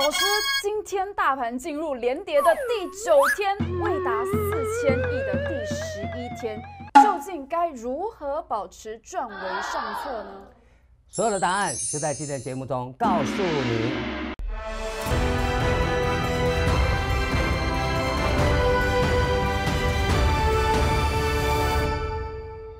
老师，今天大盘进入连跌的第九天，未达四千亿的第十一天，究竟该如何保持转为上策呢？所有的答案就在今天节目中告诉你。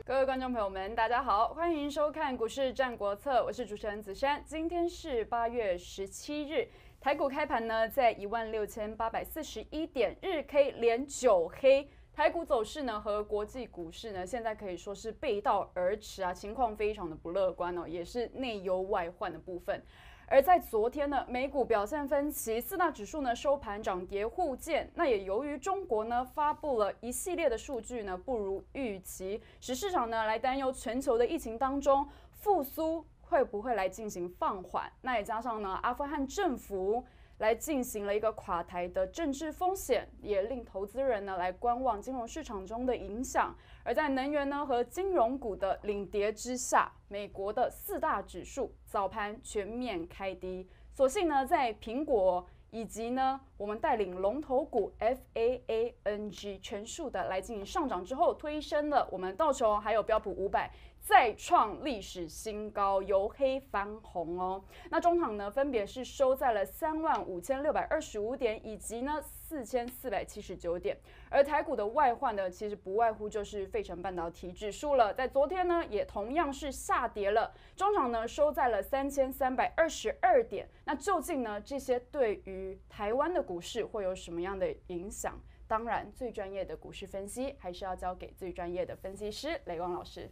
各位观众朋友们，大家好，欢迎收看《股市战国策》，我是主持人子珊，今天是八月十七日。台股开盘呢，在一万六千八百四十一点，日 K 连九黑。台股走势呢和国际股市呢，现在可以说是背道而驰啊，情况非常的不乐观哦，也是内忧外患的部分。而在昨天呢，美股表现分歧，四大指数呢收盘涨跌互见。那也由于中国呢发布了一系列的数据呢，不如预期，使市场呢来担忧全球的疫情当中复苏。会不会来进行放缓？那也加上呢，阿富汗政府来进行了一个垮台的政治风险，也令投资人呢来观望金融市场中的影响。而在能源呢和金融股的领跌之下，美国的四大指数早盘全面开低。所幸呢，在苹果以及呢我们带领龙头股 F A A N G 全数的来进行上涨之后，推升了我们道琼还有标普五百。再创历史新高，由黑翻红哦。那中场呢，分别是收在了三万五千六百二十五点，以及呢四千四百七十九点。而台股的外换呢，其实不外乎就是费城半导体指数了。在昨天呢，也同样是下跌了，中场呢收在了三千三百二十二点。那究竟呢，这些对于台湾的股市会有什么样的影响？当然，最专业的股市分析还是要交给最专业的分析师雷光老师。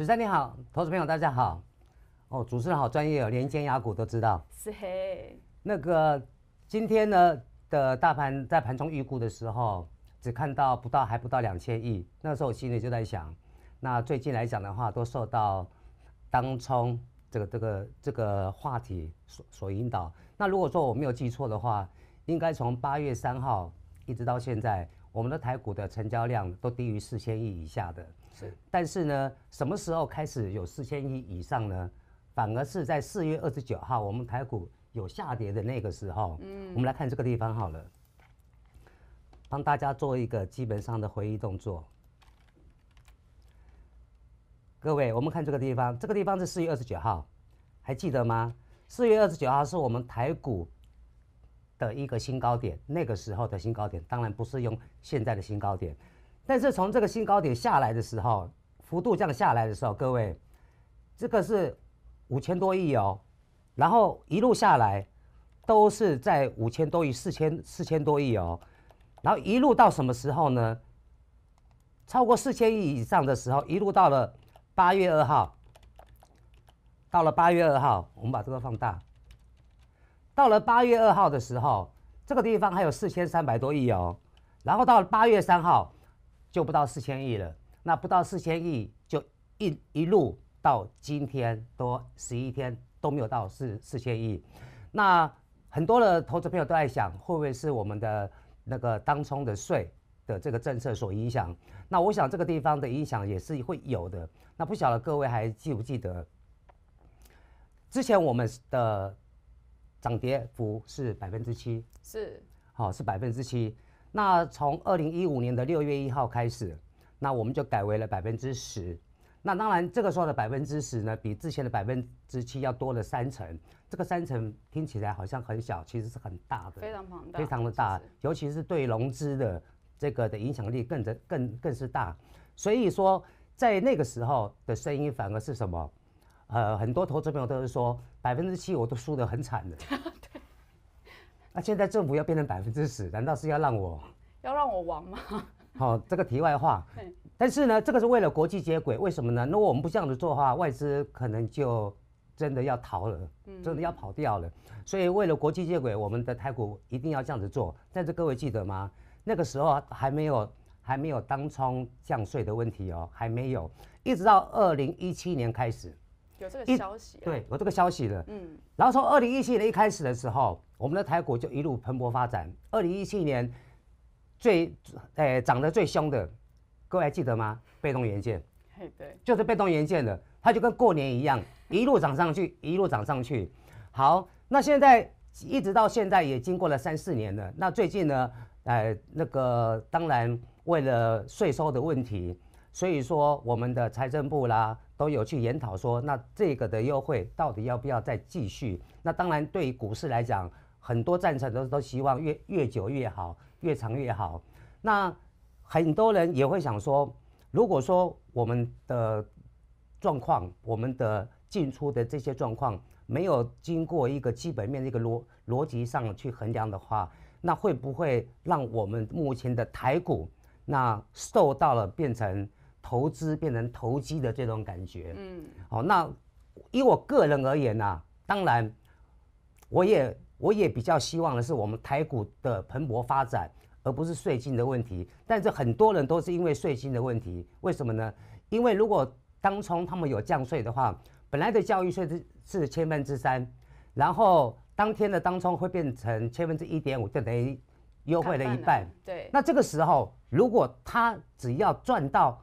主持人你好，投资朋友大家好。哦，主持人好专业哦，连尖牙股都知道。是嘿。那个今天呢的大盘在盘中预估的时候，只看到不到还不到两千亿。那时候我心里就在想，那最近来讲的话，都受到当冲这个这个这个话题所所引导。那如果说我没有记错的话，应该从八月三号一直到现在，我们的台股的成交量都低于四千亿以下的。但是呢，什么时候开始有四千亿以上呢？反而是在四月二十九号，我们台股有下跌的那个时候。嗯，我们来看这个地方好了，帮大家做一个基本上的回忆动作。各位，我们看这个地方，这个地方是四月二十九号，还记得吗？四月二十九号是我们台股的一个新高点，那个时候的新高点，当然不是用现在的新高点。但是从这个新高点下来的时候，幅度这样下来的时候，各位，这个是五千多亿哦，然后一路下来，都是在五千多亿、四千四千多亿哦，然后一路到什么时候呢？超过四千亿以上的时候，一路到了八月二号，到了八月二号，我们把这个放大，到了八月二号的时候，这个地方还有四千三百多亿哦，然后到八月三号。就不到四千亿了，那不到四千亿，就一一路到今天多十一天都没有到四四千亿，那很多的投资朋友都在想，会不会是我们的那个当冲的税的这个政策所影响？那我想这个地方的影响也是会有的。那不晓得各位还记不记得，之前我们的涨跌幅是百分之七，是，好是百分之七。那从二零一五年的六月一号开始，那我们就改为了百分之十。那当然，这个时候的百分之十呢，比之前的百分之七要多了三成。这个三成听起来好像很小，其实是很大的，非常庞大，非常的大，尤其是对融资的这个的影响力更着更更是大。所以说，在那个时候的声音反而是什么？呃，很多投资朋友都是说百分之七我都输得很惨的。那现在政府要变成百分之十，难道是要让我要让我亡吗？好，这个题外话。但是呢，这个是为了国际接轨，为什么呢？如果我们不这样子做的话，外资可能就真的要逃了，真的要跑掉了。所以为了国际接轨，我们的泰国一定要这样子做。但是各位记得吗？那个时候还没有还没有当冲降税的问题哦，还没有，一直到二零一七年开始有这个消息，对，有这个消息了。嗯，然后从二零一七年一开始的时候。我们的台股就一路蓬勃发展。二零一七年最诶涨得最凶的，各位还记得吗？被动元件，对就是被动元件的，它就跟过年一样，一路涨上去，一路涨上去。好，那现在一直到现在也经过了三四年了。那最近呢，诶，那个当然为了税收的问题，所以说我们的财政部啦都有去研讨说，那这个的优惠到底要不要再继续？那当然对于股市来讲。很多赞成都都希望越越久越好，越长越好。那很多人也会想说，如果说我们的状况，我们的进出的这些状况没有经过一个基本面的一个逻逻辑上去衡量的话，那会不会让我们目前的台股那受到了变成投资变成投机的这种感觉？嗯，哦，那以我个人而言呐，当然我也。我也比较希望的是我们台股的蓬勃发展，而不是税金的问题。但是很多人都是因为税金的问题，为什么呢？因为如果当冲他们有降税的话，本来的教育税是是千分之三，然后当天的当冲会变成千分之一点五，就等于优惠了一半。对。那这个时候，如果他只要赚到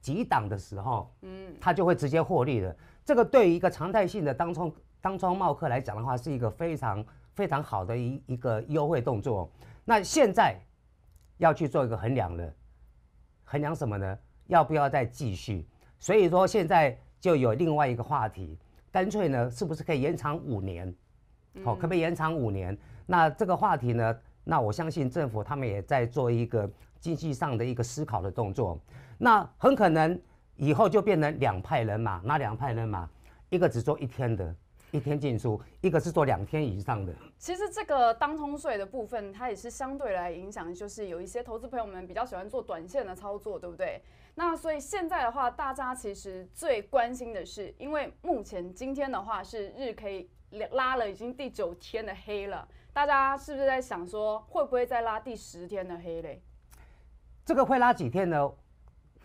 几档的时候，嗯，他就会直接获利了。这个对于一个常态性的当冲。当窗贸客来讲的话，是一个非常非常好的一一个优惠动作。那现在要去做一个衡量了，衡量什么呢？要不要再继续？所以说现在就有另外一个话题，干脆呢，是不是可以延长五年？好，可不可以延长五年？那这个话题呢，那我相信政府他们也在做一个经济上的一个思考的动作。那很可能以后就变成两派人马，哪两派人马？一个只做一天的。一天进出，一个是做两天以上的。其实这个当冲税的部分，它也是相对来影响，就是有一些投资朋友们比较喜欢做短线的操作，对不对？那所以现在的话，大家其实最关心的是，因为目前今天的话是日 K 拉了已经第九天的黑了，大家是不是在想说会不会再拉第十天的黑嘞？这个会拉几天呢？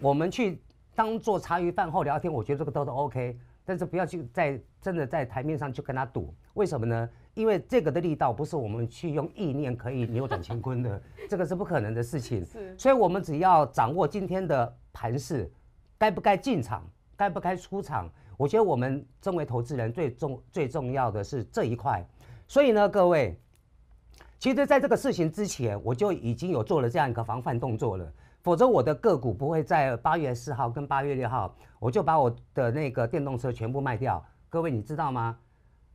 我们去当做茶余饭后聊天，我觉得这个都都 OK。但是不要去在真的在台面上去跟他赌，为什么呢？因为这个的力道不是我们去用意念可以扭转乾坤的，这个是不可能的事情。是，所以我们只要掌握今天的盘势，该不该进场，该不该出场，我觉得我们身为投资人最重最重要的是这一块。所以呢，各位，其实在这个事情之前，我就已经有做了这样一个防范动作了。否则，我的个股不会在八月四号跟八月六号，我就把我的那个电动车全部卖掉。各位，你知道吗？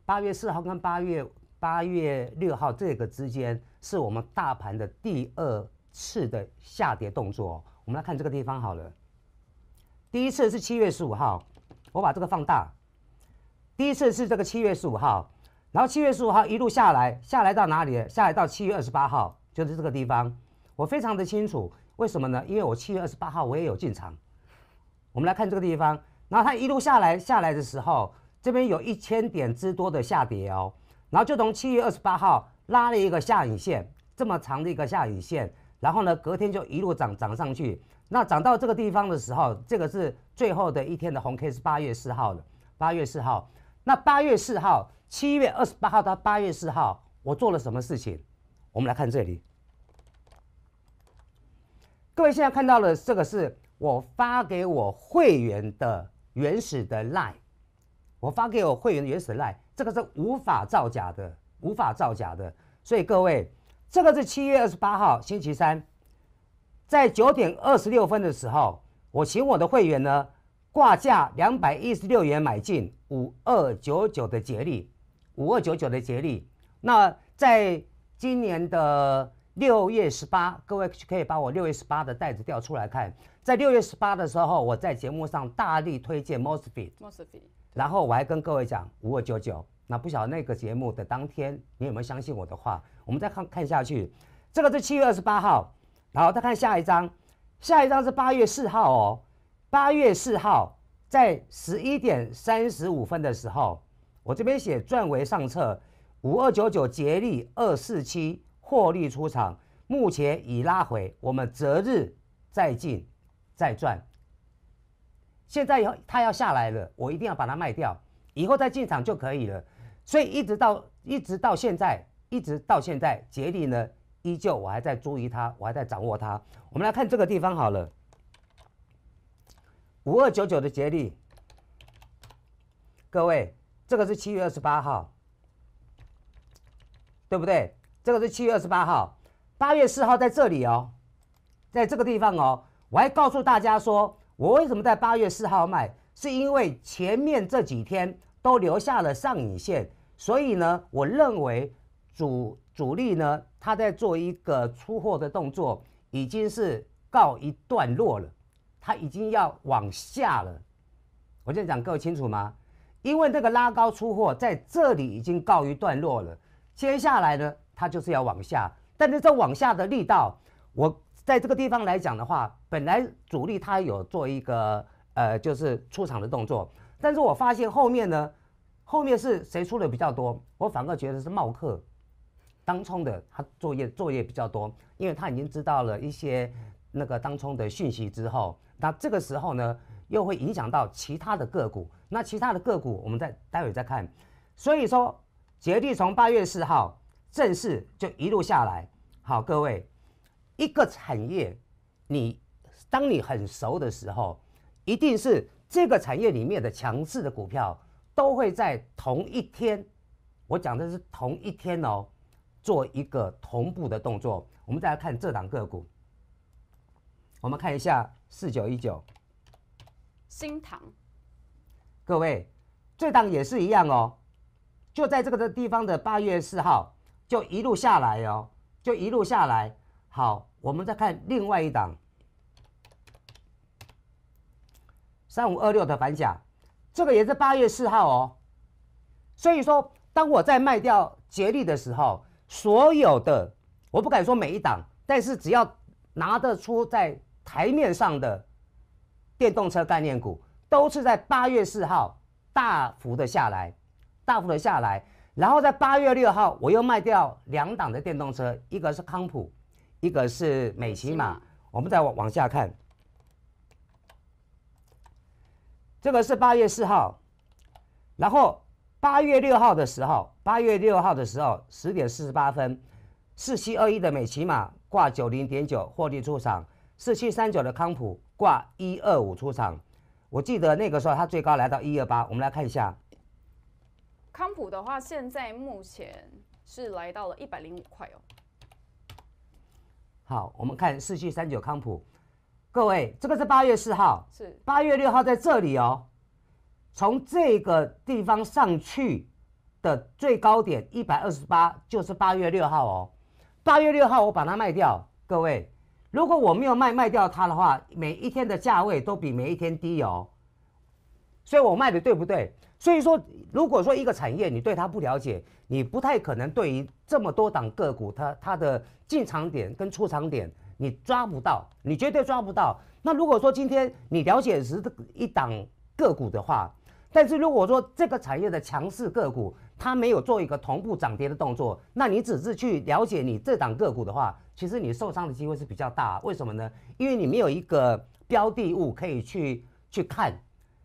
八月四号跟八月八月六号这个之间，是我们大盘的第二次的下跌动作。我们来看这个地方好了。第一次是七月十五号，我把这个放大。第一次是这个七月十五号，然后七月十五号一路下来，下来到哪里？下来到七月二十八号，就是这个地方。我非常的清楚。为什么呢？因为我七月二十八号我也有进场。我们来看这个地方，然后它一路下来下来的时候，这边有一千点之多的下跌哦，然后就从七月二十八号拉了一个下影线，这么长的一个下影线，然后呢隔天就一路涨涨上去。那涨到这个地方的时候，这个是最后的一天的红 K 是八月四号的，八月四号。那八月四号，七月二十八号到八月四号，我做了什么事情？我们来看这里。各位现在看到的这个是我发给我会员的原始的 line，我发给我会员的原始 line，这个是无法造假的，无法造假的。所以各位，这个是七月二十八号星期三，在九点二十六分的时候，我请我的会员呢挂价两百一十六元买进五二九九的捷利，五二九九的捷利。那在今年的六月十八，各位可以把我六月十八的袋子调出来看。在六月十八的时候，我在节目上大力推荐 m o s f e t m o s b e t 然后我还跟各位讲五二九九。那不晓得那个节目的当天，你有没有相信我的话？我们再看看下去。这个是七月二十八号，然后再看下一张，下一张是八月四号哦。八月四号在十一点三十五分的时候，我这边写转为上策五二九九，节力二四七。获利出场，目前已拉回，我们择日再进，再赚。现在要它要下来了，我一定要把它卖掉，以后再进场就可以了。所以一直到一直到现在，一直到现在，杰力呢依旧，我还在注意它，我还在掌握它。我们来看这个地方好了，五二九九的杰利，各位，这个是七月二十八号，对不对？这个是七月二十八号，八月四号在这里哦，在这个地方哦，我还告诉大家说，我为什么在八月四号卖，是因为前面这几天都留下了上影线，所以呢，我认为主主力呢，他在做一个出货的动作，已经是告一段落了，他已经要往下了。我这样讲各位清楚吗？因为这个拉高出货在这里已经告一段落了。接下来呢，它就是要往下，但是这往下的力道，我在这个地方来讲的话，本来主力它有做一个呃，就是出场的动作，但是我发现后面呢，后面是谁出的比较多？我反而觉得是茂客当冲的，他作业作业比较多，因为他已经知道了一些那个当冲的讯息之后，那这个时候呢，又会影响到其他的个股，那其他的个股我们再待会再看，所以说。节地从八月四号正式就一路下来，好，各位，一个产业，你当你很熟的时候，一定是这个产业里面的强势的股票都会在同一天，我讲的是同一天哦，做一个同步的动作。我们再来看这档个股，我们看一下四九一九，新塘，各位，这档也是一样哦。就在这个的地方的八月四号，就一路下来哦，就一路下来。好，我们再看另外一档，三五二六的反甲，这个也是八月四号哦。所以说，当我在卖掉捷利的时候，所有的我不敢说每一档，但是只要拿得出在台面上的电动车概念股，都是在八月四号大幅的下来。大幅度下来，然后在八月六号，我又卖掉两档的电动车，一个是康普，一个是美骑马。我们再往往下看，这个是八月四号，然后八月六号的时候，八月六号的时候十点四十八分，四七二一的美骑马挂九零点九获利出场，四七三九的康普挂一二五出场。我记得那个时候它最高来到一二八。我们来看一下。康普的话，现在目前是来到了一百零五块哦。好，我们看四 G 三九康普，各位，这个是八月四号，是八月六号在这里哦。从这个地方上去的最高点一百二十八，就是八月六号哦。八月六号我把它卖掉，各位，如果我没有卖卖掉它的话，每一天的价位都比每一天低哦，所以我卖的对不对？所以说，如果说一个产业你对它不了解，你不太可能对于这么多档个股，它它的进场点跟出场点你抓不到，你绝对抓不到。那如果说今天你了解是一档个股的话，但是如果说这个产业的强势个股它没有做一个同步涨跌的动作，那你只是去了解你这档个股的话，其实你受伤的机会是比较大。为什么呢？因为你没有一个标的物可以去去看。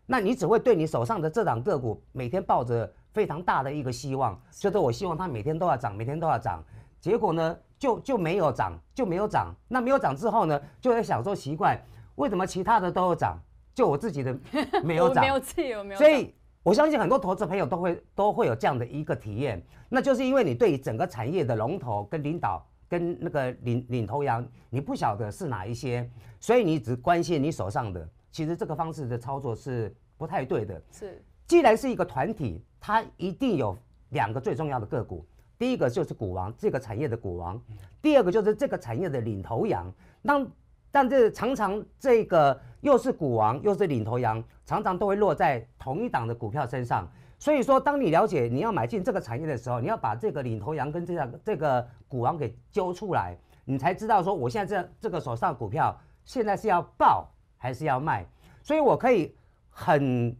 那你只会对你手上的这档个股每天抱着非常大的一个希望，就是我希望它每天都要涨，每天都要涨。结果呢，就就没有涨，就没有涨。那没有涨之后呢，就会想说奇怪，为什么其他的都有涨，就我自己的 没有涨？没有自没有。所以，我相信很多投资朋友都会都会有这样的一个体验，那就是因为你对整个产业的龙头跟领导。跟那个领领头羊，你不晓得是哪一些，所以你只关心你手上的，其实这个方式的操作是不太对的。是，既然是一个团体，它一定有两个最重要的个股，第一个就是股王这个产业的股王，第二个就是这个产业的领头羊。那但这常常这个又是股王又是领头羊，常常都会落在同一档的股票身上。所以说，当你了解你要买进这个产业的时候，你要把这个领头羊跟这样这个股王给揪出来，你才知道说我现在这这个手上股票现在是要爆还是要卖。所以我可以很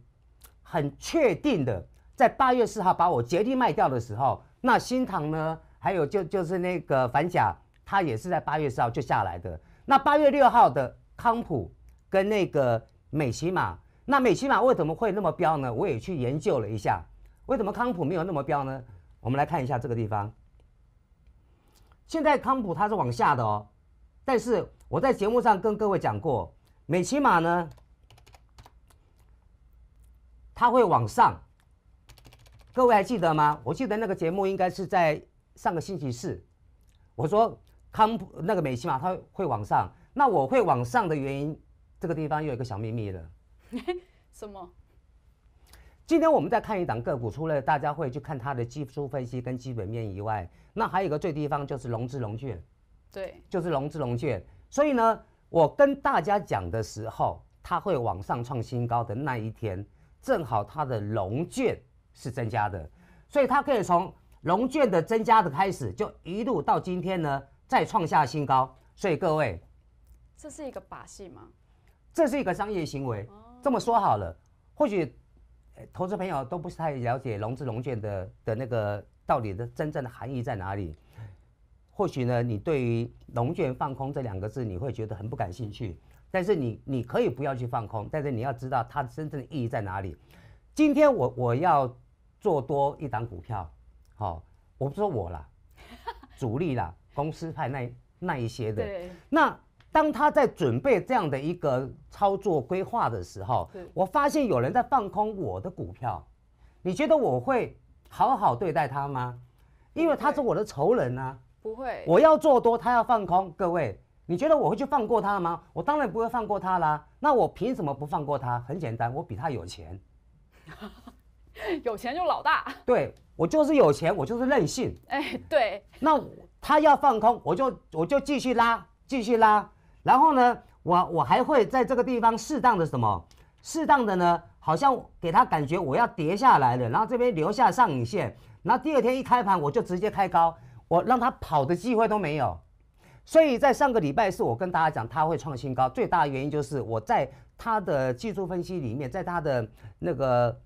很确定的，在八月四号把我决力卖掉的时候，那新塘呢，还有就就是那个反甲，它也是在八月四号就下来的。那八月六号的康普跟那个美琪马。那美其玛为什么会那么飙呢？我也去研究了一下，为什么康普没有那么飙呢？我们来看一下这个地方。现在康普它是往下的哦，但是我在节目上跟各位讲过，美其玛呢，它会往上。各位还记得吗？我记得那个节目应该是在上个星期四，我说康普那个美其玛它会往上。那我会往上的原因，这个地方又有个小秘密了。什么？今天我们再看一档个股，除了大家会去看它的技术分析跟基本面以外，那还有一个最地方就是融资融券。对，就是融资融券。所以呢，我跟大家讲的时候，它会往上创新高的那一天，正好它的融券是增加的，所以它可以从融券的增加的开始，就一路到今天呢，再创下新高。所以各位，这是一个把戏吗？这是一个商业行为，这么说好了，或许投资朋友都不是太了解融资融券的的那个到底的真正的含义在哪里。或许呢，你对于“融券放空”这两个字，你会觉得很不感兴趣。但是你你可以不要去放空，但是你要知道它真正的意义在哪里。今天我我要做多一档股票，好，我不说我啦，主力啦，公司派那那一些的，那。当他在准备这样的一个操作规划的时候，我发现有人在放空我的股票，你觉得我会好好对待他吗？因为他是我的仇人啊！不会，我要做多，他要放空。各位，你觉得我会去放过他吗？我当然不会放过他啦。那我凭什么不放过他？很简单，我比他有钱，有钱就老大。对，我就是有钱，我就是任性。哎，对。那他要放空，我就我就继续拉，继续拉。然后呢，我我还会在这个地方适当的什么，适当的呢，好像给他感觉我要跌下来了，然后这边留下上影线，然后第二天一开盘我就直接开高，我让他跑的机会都没有。所以在上个礼拜是我跟大家讲他会创新高，最大的原因就是我在他的技术分析里面，在他的那个，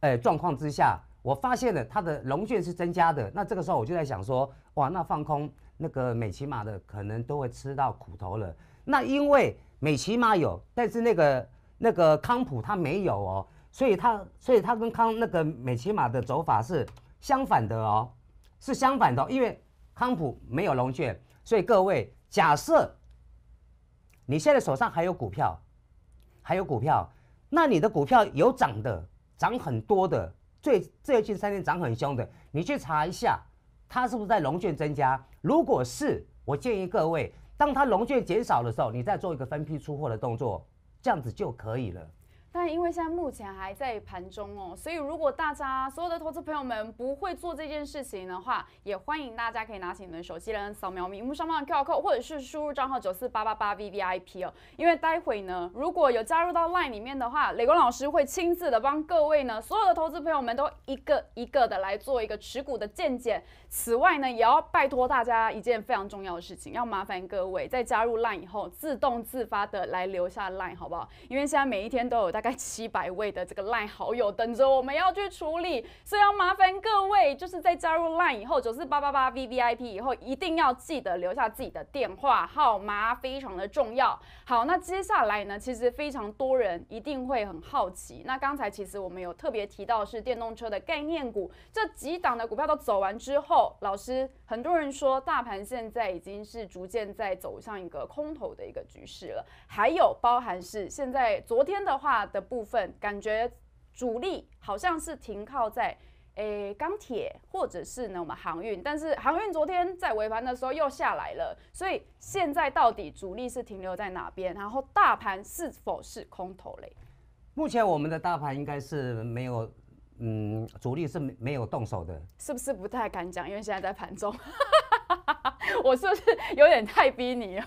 哎状况之下，我发现了它的龙卷是增加的，那这个时候我就在想说，哇，那放空。那个美琪玛的可能都会吃到苦头了，那因为美琪玛有，但是那个那个康普它没有哦，所以它所以它跟康那个美琪玛的走法是相反的哦，是相反的哦，因为康普没有龙卷，所以各位假设你现在手上还有股票，还有股票，那你的股票有涨的，涨很多的，最最近三天涨很凶的，你去查一下。它是不是在融券增加？如果是，我建议各位，当它融券减少的时候，你再做一个分批出货的动作，这样子就可以了。但因为现在目前还在盘中哦，所以如果大家所有的投资朋友们不会做这件事情的话，也欢迎大家可以拿起你们手机来扫描屏幕上方的 QR code，或者是输入账号九四八八八 V V I P 哦。因为待会呢，如果有加入到 LINE 里面的话，雷光老师会亲自的帮各位呢，所有的投资朋友们都一个一个的来做一个持股的见解。此外呢，也要拜托大家一件非常重要的事情，要麻烦各位在加入 LINE 以后，自动自发的来留下 LINE 好不好？因为现在每一天都有。大概七百位的这个赖好友等着我们要去处理，所以要麻烦各位，就是在加入 LINE 以后，九四八八八 V V I P 以后，一定要记得留下自己的电话号码，非常的重要。好，那接下来呢，其实非常多人一定会很好奇。那刚才其实我们有特别提到是电动车的概念股，这几档的股票都走完之后，老师很多人说大盘现在已经是逐渐在走向一个空头的一个局势了，还有包含是现在昨天的话。的部分感觉主力好像是停靠在诶钢铁或者是呢我们航运，但是航运昨天在尾盘的时候又下来了，所以现在到底主力是停留在哪边？然后大盘是否是空头嘞？目前我们的大盘应该是没有，嗯，主力是没没有动手的，是不是不太敢讲？因为现在在盘中，我是有点太逼你了。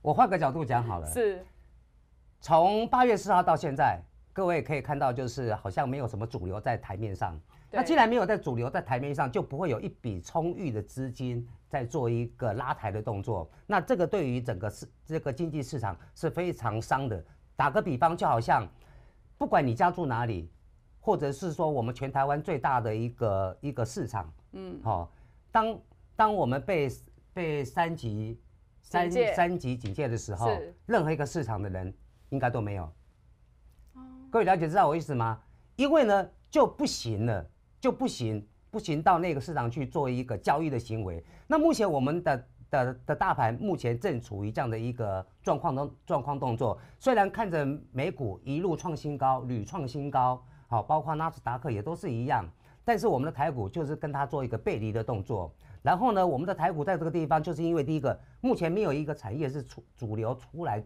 我换个角度讲好了，是。从八月四号到现在，各位可以看到，就是好像没有什么主流在台面上。那既然没有在主流在台面上，就不会有一笔充裕的资金在做一个拉抬的动作。那这个对于整个市这个经济市场是非常伤的。打个比方，就好像不管你家住哪里，或者是说我们全台湾最大的一个一个市场，嗯，好，当当我们被被三级三三级警戒的时候，任何一个市场的人。应该都没有。哦，各位了解知道我意思吗？因为呢就不行了，就不行，不行到那个市场去做一个交易的行为。那目前我们的的的大盘目前正处于这样的一个状况的状况动作。虽然看着美股一路创新高，屡创新高，好，包括纳斯达克也都是一样，但是我们的台股就是跟它做一个背离的动作。然后呢，我们的台股在这个地方，就是因为第一个，目前没有一个产业是主主流出来。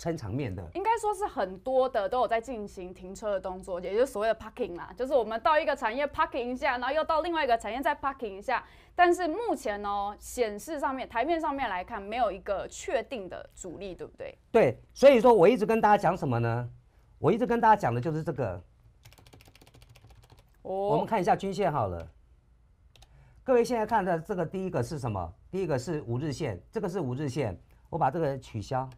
撑场面的，应该说是很多的，都有在进行停车的动作，也就是所谓的 parking 啦，就是我们到一个产业 parking 一下，然后又到另外一个产业再 parking 一下。但是目前呢，显示上面台面上面来看，没有一个确定的阻力，对不对？对，所以说我一直跟大家讲什么呢？我一直跟大家讲的就是这个。哦，我们看一下均线好了。各位现在看的这个第一个是什么？第一个是五日线，这个是五日线，我把这个取消。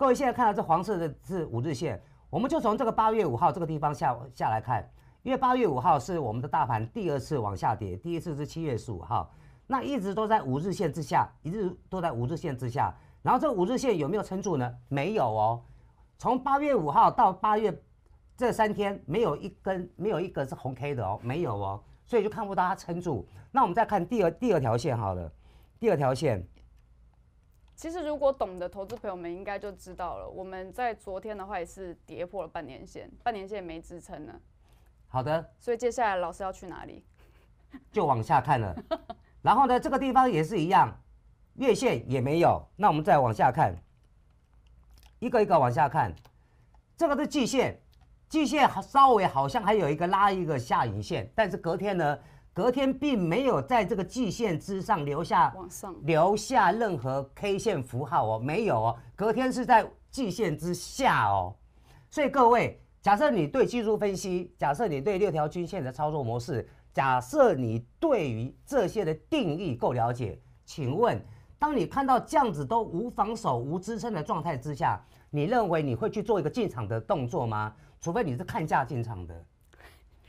各位现在看到这黄色的是五日线，我们就从这个八月五号这个地方下下来看，因为八月五号是我们的大盘第二次往下跌，第一次是七月十五号，那一直都在五日线之下，一直都在五日线之下，然后这五日线有没有撑住呢？没有哦，从八月五号到八月这三天没有一根没有一根是红 K 的哦，没有哦，所以就看不到它撑住。那我们再看第二第二条线好了，第二条线。其实，如果懂的投资朋友们应该就知道了，我们在昨天的话也是跌破了半年线，半年线也没支撑呢。好的，所以接下来老师要去哪里？就往下看了。然后呢，这个地方也是一样，月线也没有。那我们再往下看，一个一个往下看。这个是季线，季线稍微好像还有一个拉一个下影线，但是隔天呢？隔天并没有在这个季线之上留下留下任何 K 线符号哦，没有哦，隔天是在季线之下哦，所以各位，假设你对技术分析，假设你对六条均线的操作模式，假设你对于这些的定义够了解，请问，当你看到这样子都无防守、无支撑的状态之下，你认为你会去做一个进场的动作吗？除非你是看价进场的，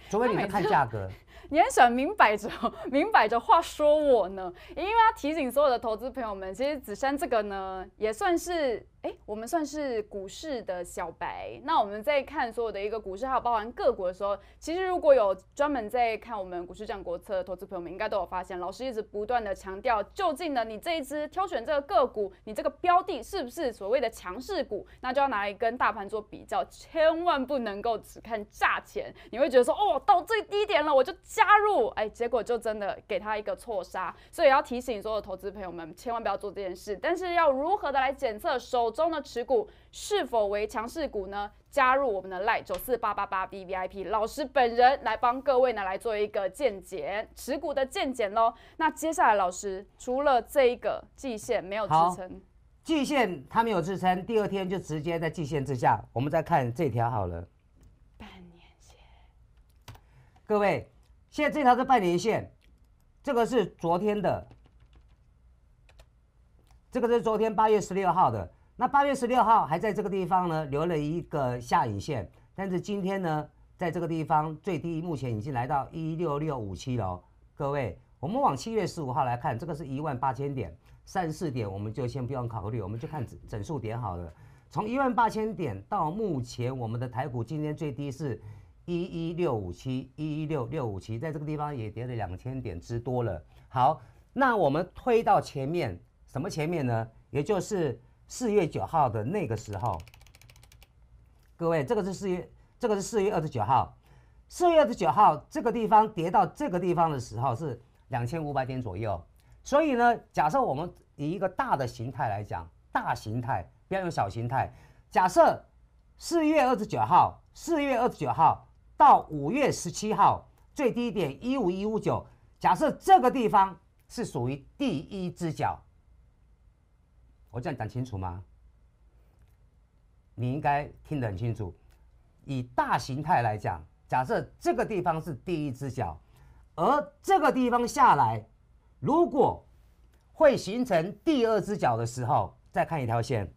除非你是看价格。你很少明摆着，明摆着话说我呢，因为要提醒所有的投资朋友们，其实紫杉这个呢，也算是。哎，我们算是股市的小白，那我们在看所有的一个股市，还有包含个股的时候，其实如果有专门在看我们《股市战国策》的投资朋友们，应该都有发现，老师一直不断的强调，究竟呢，你这一支挑选这个个股，你这个标的是不是所谓的强势股，那就要拿来跟大盘做比较，千万不能够只看价钱，你会觉得说哦，到最低点了我就加入，哎，结果就真的给他一个错杀，所以要提醒所有投资朋友们，千万不要做这件事，但是要如何的来检测收？中的持股是否为强势股呢？加入我们的赖九四八八八 V V I P 老师本人来帮各位呢来做一个见解，持股的见解喽。那接下来老师除了这一个季线没有支撑，季线它没有支撑，第二天就直接在季线之下。我们再看这条好了，半年线。各位，现在这条是半年线，这个是昨天的，这个是昨天八月十六号的。那八月十六号还在这个地方呢，留了一个下影线，但是今天呢，在这个地方最低目前已经来到一六六五七了。各位，我们往七月十五号来看，这个是一万八千点，三四点我们就先不用考虑，我们就看整整数点好了。从一万八千点到目前，我们的台股今天最低是一一六五七，一一六六五七，在这个地方也跌了两千点之多了。好，那我们推到前面，什么前面呢？也就是。四月九号的那个时候，各位，这个是四月，这个是四月二十九号，四月二十九号这个地方跌到这个地方的时候是两千五百点左右，所以呢，假设我们以一个大的形态来讲，大形态不要用小形态，假设四月二十九号，四月二十九号到五月十七号最低点一五一五九，假设这个地方是属于第一只脚。我这样讲清楚吗？你应该听得很清楚。以大形态来讲，假设这个地方是第一只脚，而这个地方下来，如果会形成第二只脚的时候，再看一条线。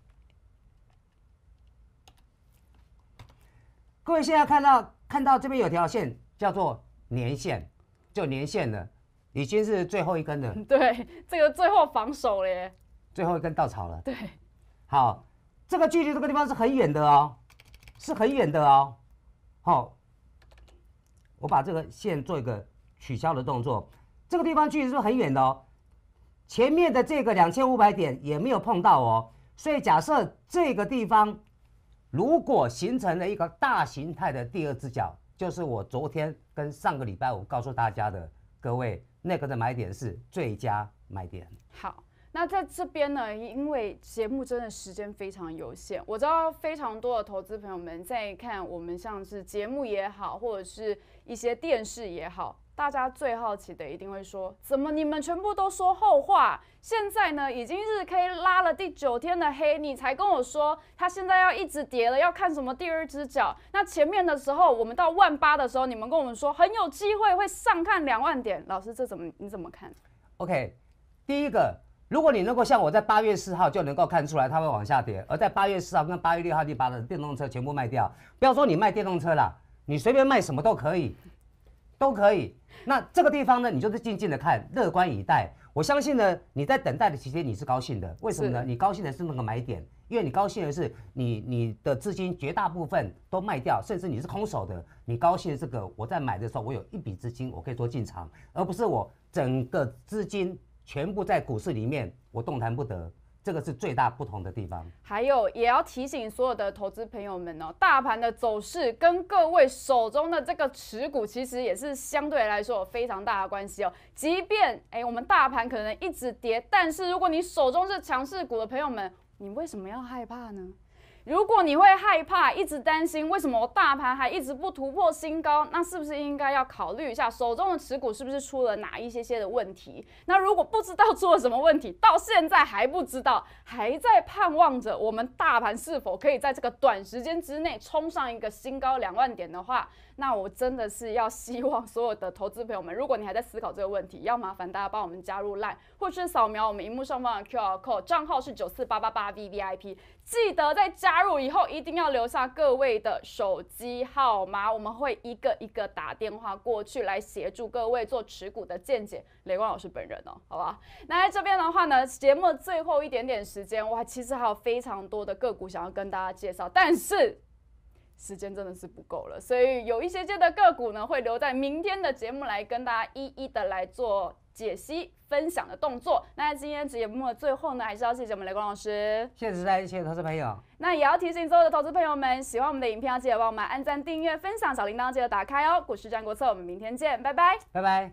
各位现在看到看到这边有条线叫做年线，就年线了，已经是最后一根了。对，这个最后防守耶。最后一根稻草了。对，好，这个距离这个地方是很远的哦，是很远的哦。好，我把这个线做一个取消的动作。这个地方距离是不是很远的哦？前面的这个两千五百点也没有碰到哦。所以假设这个地方如果形成了一个大形态的第二只脚，就是我昨天跟上个礼拜五告诉大家的各位那个的买点是最佳买点。好。那在这边呢，因为节目真的时间非常有限，我知道非常多的投资朋友们在看我们，像是节目也好，或者是一些电视也好，大家最好奇的一定会说：怎么你们全部都说后话？现在呢已经是可以拉了第九天的黑，你才跟我说他现在要一直跌了，要看什么第二只脚？那前面的时候，我们到万八的时候，你们跟我们说很有机会会上看两万点，老师这怎么你怎么看？OK，第一个。如果你能够像我在八月四号就能够看出来它会往下跌，而在八月四号跟八月六号你把的电动车全部卖掉，不要说你卖电动车了，你随便卖什么都可以，都可以。那这个地方呢，你就是静静的看，乐观以待。我相信呢，你在等待的期间你是高兴的，为什么呢？你高兴的是那个买点，因为你高兴的是你你的资金绝大部分都卖掉，甚至你是空手的，你高兴的这个我在买的时候我有一笔资金我可以做进场，而不是我整个资金。全部在股市里面，我动弹不得，这个是最大不同的地方。还有，也要提醒所有的投资朋友们哦，大盘的走势跟各位手中的这个持股，其实也是相对来说有非常大的关系哦。即便哎，我们大盘可能一直跌，但是如果你手中是强势股的朋友们，你为什么要害怕呢？如果你会害怕，一直担心，为什么大盘还一直不突破新高？那是不是应该要考虑一下手中的持股是不是出了哪一些些的问题？那如果不知道出了什么问题，到现在还不知道，还在盼望着我们大盘是否可以在这个短时间之内冲上一个新高两万点的话？那我真的是要希望所有的投资朋友们，如果你还在思考这个问题，要麻烦大家帮我们加入 LINE，或是扫描我们荧幕上方的 QR Code，账号是九四八八八 V V I P，记得在加入以后一定要留下各位的手机号码，我们会一个一个打电话过去，来协助各位做持股的见解。雷光老师本人哦，好吧。那在这边的话呢，节目最后一点点时间，我其实还有非常多的个股想要跟大家介绍，但是。时间真的是不够了，所以有一些些的个股呢，会留在明天的节目来跟大家一一的来做解析分享的动作。那今天节目的最后呢，还是要谢谢我们雷光老师，谢谢大家，谢谢投资朋友。那也要提醒所有的投资朋友们，喜欢我们的影片，要记得帮我们按赞、订阅、分享小铃铛，记得打开哦。股市战国策，我们明天见，拜拜，拜拜。